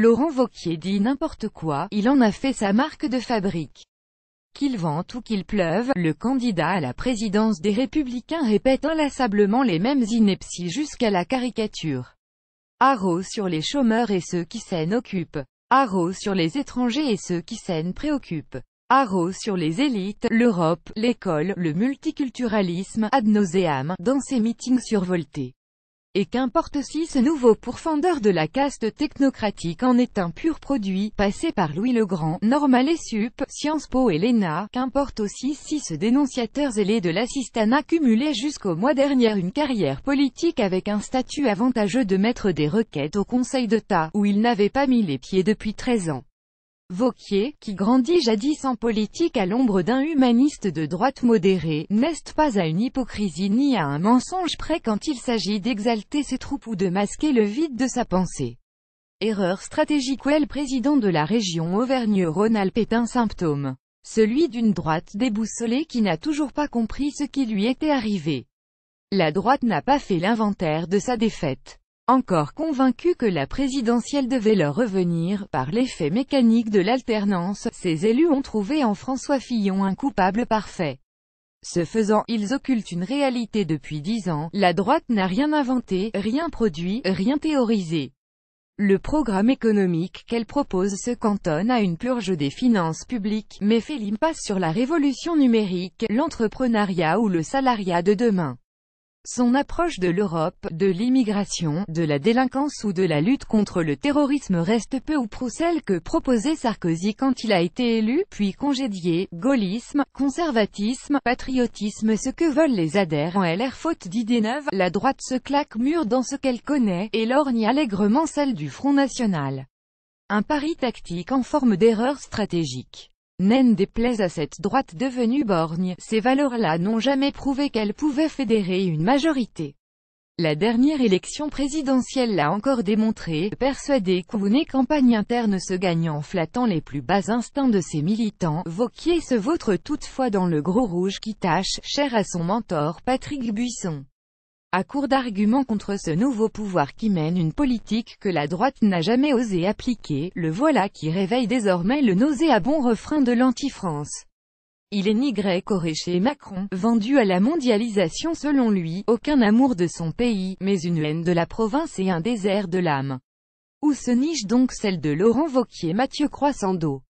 Laurent Vauquier dit n'importe quoi, il en a fait sa marque de fabrique. Qu'il vente ou qu'il pleuve, le candidat à la présidence des Républicains répète inlassablement les mêmes inepties jusqu'à la caricature. Haro sur les chômeurs et ceux qui s'en occupent. Haro sur les étrangers et ceux qui s'en préoccupent. Haro sur les élites, l'Europe, l'école, le multiculturalisme, ad nauseam, dans ses meetings survoltés. Et qu'importe si ce nouveau pourfendeur de la caste technocratique en est un pur produit, passé par Louis le Grand, Normal et Sup, Sciences Po et l'ENA, qu'importe aussi si ce dénonciateur zélé de l'assistanat cumulait jusqu'au mois dernier une carrière politique avec un statut avantageux de maître des requêtes au Conseil d'État, où il n'avait pas mis les pieds depuis 13 ans. Vauquier, qui grandit jadis en politique à l'ombre d'un humaniste de droite modérée, n'est pas à une hypocrisie ni à un mensonge près quand il s'agit d'exalter ses troupes ou de masquer le vide de sa pensée. Erreur stratégique ou elle président de la région Auvergne-Rhône-Alpes est un symptôme. Celui d'une droite déboussolée qui n'a toujours pas compris ce qui lui était arrivé. La droite n'a pas fait l'inventaire de sa défaite encore convaincus que la présidentielle devait leur revenir, par l'effet mécanique de l'alternance, ces élus ont trouvé en François Fillon un coupable parfait. Ce faisant, ils occultent une réalité depuis dix ans, la droite n'a rien inventé, rien produit, rien théorisé. Le programme économique qu'elle propose se cantonne à une purge des finances publiques, mais fait l'impasse sur la révolution numérique, l'entrepreneuriat ou le salariat de demain. Son approche de l'Europe, de l'immigration, de la délinquance ou de la lutte contre le terrorisme reste peu ou prou celle que proposait Sarkozy quand il a été élu, puis congédié, gaullisme, conservatisme, patriotisme ce que veulent les adhérents LR faute d'idées neuves, la droite se claque mûre dans ce qu'elle connaît, et lorgne allègrement celle du Front National. Un pari tactique en forme d'erreur stratégique. N'en déplaise à cette droite devenue borgne, ces valeurs-là n'ont jamais prouvé qu'elles pouvaient fédérer une majorité. La dernière élection présidentielle l'a encore démontré, persuadé qu'une campagne interne se gagnant en flattant les plus bas instincts de ses militants, Vauquier se vautre toutefois dans le gros rouge qui tâche, cher à son mentor Patrick Buisson à court d'arguments contre ce nouveau pouvoir qui mène une politique que la droite n'a jamais osé appliquer, le voilà qui réveille désormais le nauséabond refrain de l'anti-France. Il est ni grec Macron, vendu à la mondialisation selon lui, aucun amour de son pays, mais une haine de la province et un désert de l'âme. Où se niche donc celle de Laurent Vauquier Mathieu Croissando